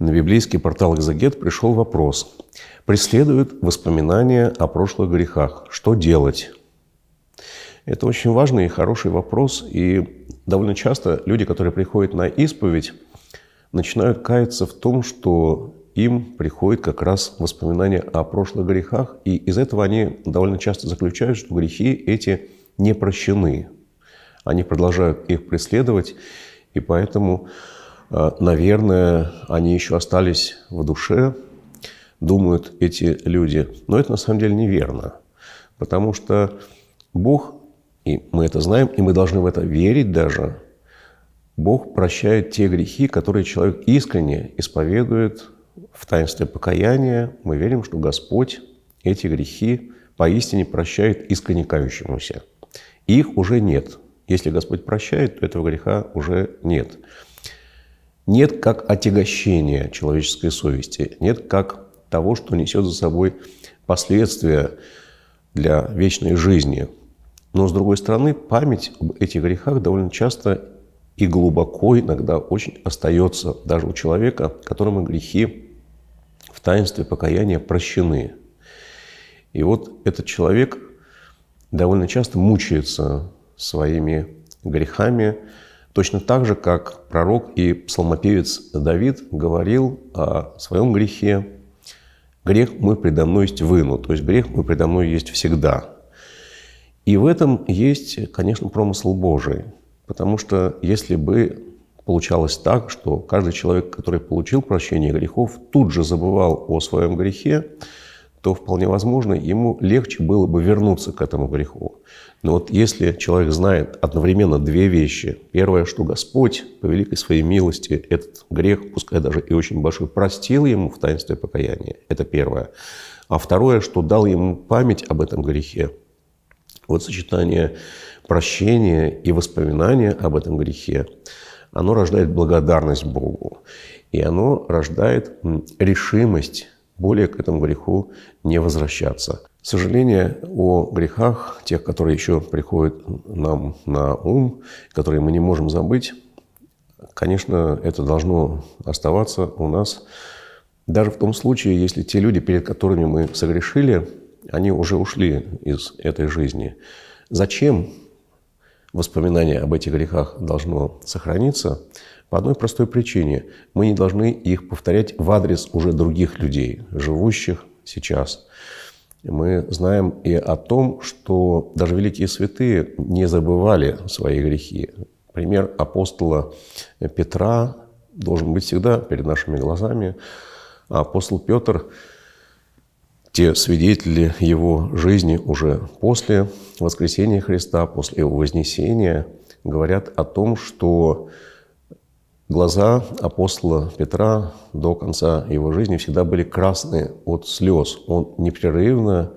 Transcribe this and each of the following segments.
На библейский портал «Экзегет» пришел вопрос. Преследуют воспоминания о прошлых грехах. Что делать? Это очень важный и хороший вопрос. И довольно часто люди, которые приходят на исповедь, начинают каяться в том, что им приходит как раз воспоминания о прошлых грехах, и из этого они довольно часто заключают, что грехи эти не прощены. Они продолжают их преследовать, и поэтому а, наверное, они еще остались в душе, думают эти люди. Но это на самом деле неверно, потому что Бог, и мы это знаем, и мы должны в это верить даже, Бог прощает те грехи, которые человек искренне исповедует в таинстве покаяния. Мы верим, что Господь эти грехи поистине прощает искренне кающемуся. Их уже нет. Если Господь прощает, то этого греха уже нет нет как отягощения человеческой совести, нет как того, что несет за собой последствия для вечной жизни. Но, с другой стороны, память об этих грехах довольно часто и глубоко иногда очень остается даже у человека, которому грехи в таинстве покаяния прощены. И вот этот человек довольно часто мучается своими грехами, Точно так же, как пророк и псалмопевец Давид говорил о своем грехе. Грех мой предо мной есть выну, то есть грех мой предо мной есть всегда. И в этом есть, конечно, промысл Божий. Потому что если бы получалось так, что каждый человек, который получил прощение грехов, тут же забывал о своем грехе, то вполне возможно, ему легче было бы вернуться к этому греху. Но вот если человек знает одновременно две вещи. Первое, что Господь по великой своей милости этот грех, пускай даже и очень большой, простил ему в таинстве покаяния. Это первое. А второе, что дал ему память об этом грехе. Вот сочетание прощения и воспоминания об этом грехе, оно рождает благодарность Богу. И оно рождает решимость более к этому греху не возвращаться. Сожаление о грехах, тех, которые еще приходят нам на ум, которые мы не можем забыть, конечно, это должно оставаться у нас даже в том случае, если те люди, перед которыми мы согрешили, они уже ушли из этой жизни. Зачем воспоминание об этих грехах должно сохраниться по одной простой причине. Мы не должны их повторять в адрес уже других людей, живущих сейчас. Мы знаем и о том, что даже великие святые не забывали свои грехи. Пример апостола Петра должен быть всегда перед нашими глазами. А апостол Петр те свидетели его жизни уже после воскресения Христа, после его вознесения, говорят о том, что глаза апостола Петра до конца его жизни всегда были красные от слез. Он непрерывно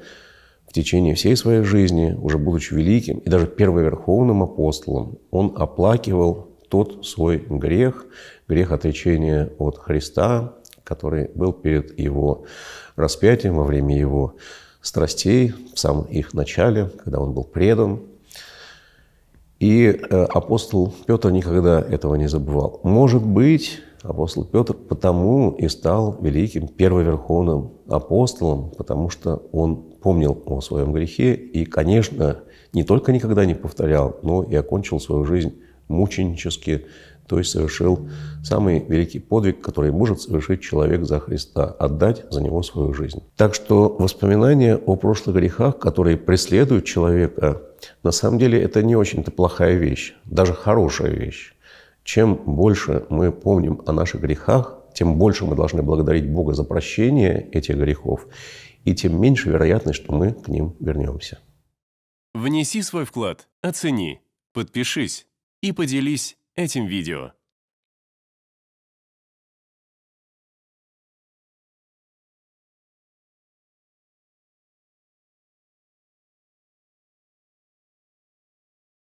в течение всей своей жизни, уже будучи великим и даже первоверховным апостолом, он оплакивал тот свой грех, грех отречения от Христа, который был перед его распятием, во время его страстей, в самом их начале, когда он был предан. И э, апостол Петр никогда этого не забывал. Может быть, апостол Петр потому и стал великим первоверховным апостолом, потому что он помнил о своем грехе и, конечно, не только никогда не повторял, но и окончил свою жизнь мученически то есть совершил самый великий подвиг, который может совершить человек за Христа, отдать за него свою жизнь. Так что воспоминания о прошлых грехах, которые преследуют человека, на самом деле это не очень-то плохая вещь, даже хорошая вещь. Чем больше мы помним о наших грехах, тем больше мы должны благодарить Бога за прощение этих грехов, и тем меньше вероятность, что мы к ним вернемся. Внеси свой вклад, оцени, подпишись и поделись этим видео.